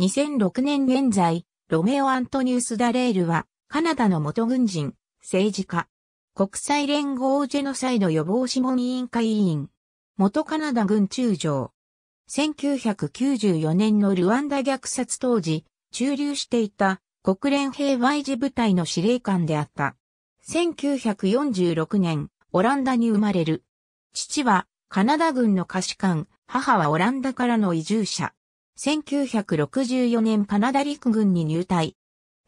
2006年現在、ロメオ・アントニウス・ダレールは、カナダの元軍人、政治家、国際連合ジェノサイド予防諮問委員会委員、元カナダ軍中将。1994年のルワンダ虐殺当時、駐留していた国連平和維持部隊の司令官であった。1946年、オランダに生まれる。父はカナダ軍の下士官、母はオランダからの移住者。1964年カナダ陸軍に入隊。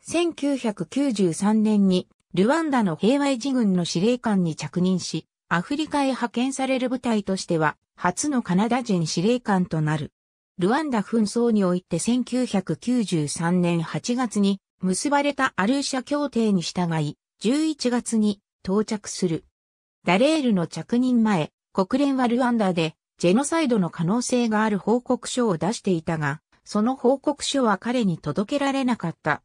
1993年にルワンダの平和維持軍の司令官に着任し、アフリカへ派遣される部隊としては、初のカナダ人司令官となる。ルワンダ紛争において1993年8月に結ばれたアルーシャ協定に従い、11月に到着する。ダレールの着任前、国連はルワンダでジェノサイドの可能性がある報告書を出していたが、その報告書は彼に届けられなかった。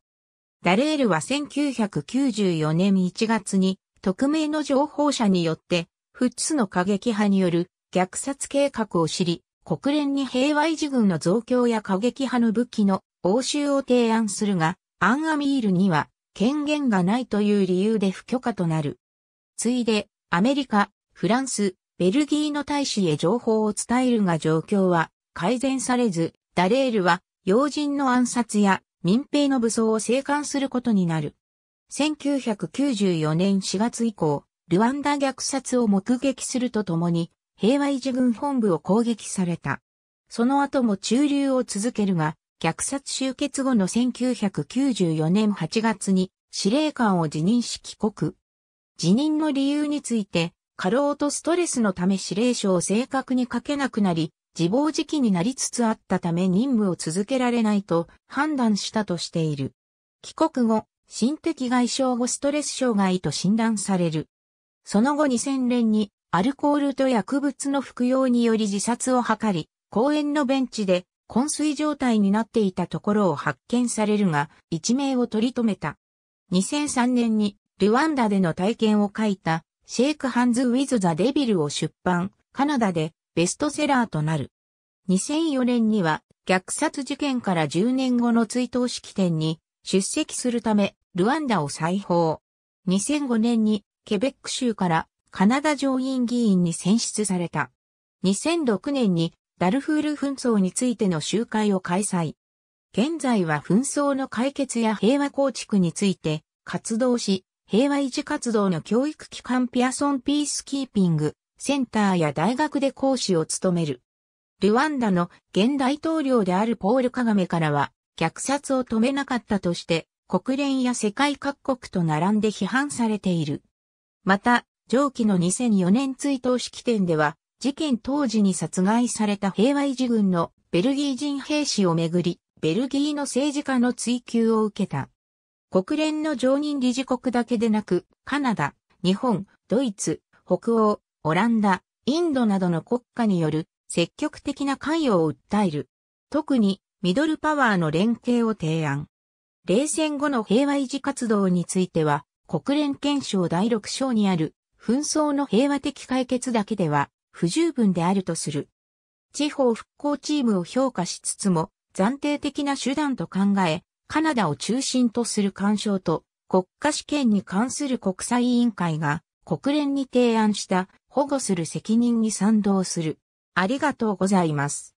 ダレールは1994年1月に、匿名の情報者によって、フッツの過激派による虐殺計画を知り、国連に平和維持軍の増強や過激派の武器の応酬を提案するが、アンアミールには権限がないという理由で不許可となる。ついで、アメリカ、フランス、ベルギーの大使へ情報を伝えるが状況は改善されず、ダレールは要人の暗殺や民兵の武装を生還することになる。1994年4月以降、ルワンダ虐殺を目撃するとともに、平和維持軍本部を攻撃された。その後も駐留を続けるが、虐殺終結後の1994年8月に司令官を辞任し帰国。辞任の理由について、過労とストレスのため指令書を正確に書けなくなり、自暴自棄になりつつあったため任務を続けられないと判断したとしている。帰国後、心的外傷後ストレス障害と診断される。その後2000年にアルコールと薬物の服用により自殺を図り、公園のベンチで昏睡状態になっていたところを発見されるが、一命を取り留めた。2003年にルワンダでの体験を書いたシェイクハンズ・ウィズ・ザ・デビルを出版、カナダでベストセラーとなる。2004年には虐殺事件から10年後の追悼式典に出席するためルワンダを再訪。2005年にケベック州からカナダ上院議員に選出された。2006年にダルフール紛争についての集会を開催。現在は紛争の解決や平和構築について活動し、平和維持活動の教育機関ピアソンピースキーピングセンターや大学で講師を務める。ルワンダの現大統領であるポール・カガメからは、虐殺を止めなかったとして、国連や世界各国と並んで批判されている。また、上記の2004年追悼式典では、事件当時に殺害された平和維持軍のベルギー人兵士をめぐり、ベルギーの政治家の追及を受けた。国連の常任理事国だけでなく、カナダ、日本、ドイツ、北欧、オランダ、インドなどの国家による積極的な関与を訴える。特にミドルパワーの連携を提案。冷戦後の平和維持活動については、国連憲章第6章にある紛争の平和的解決だけでは不十分であるとする。地方復興チームを評価しつつも暫定的な手段と考え、カナダを中心とする干渉と国家試験に関する国際委員会が国連に提案した保護する責任に賛同する。ありがとうございます。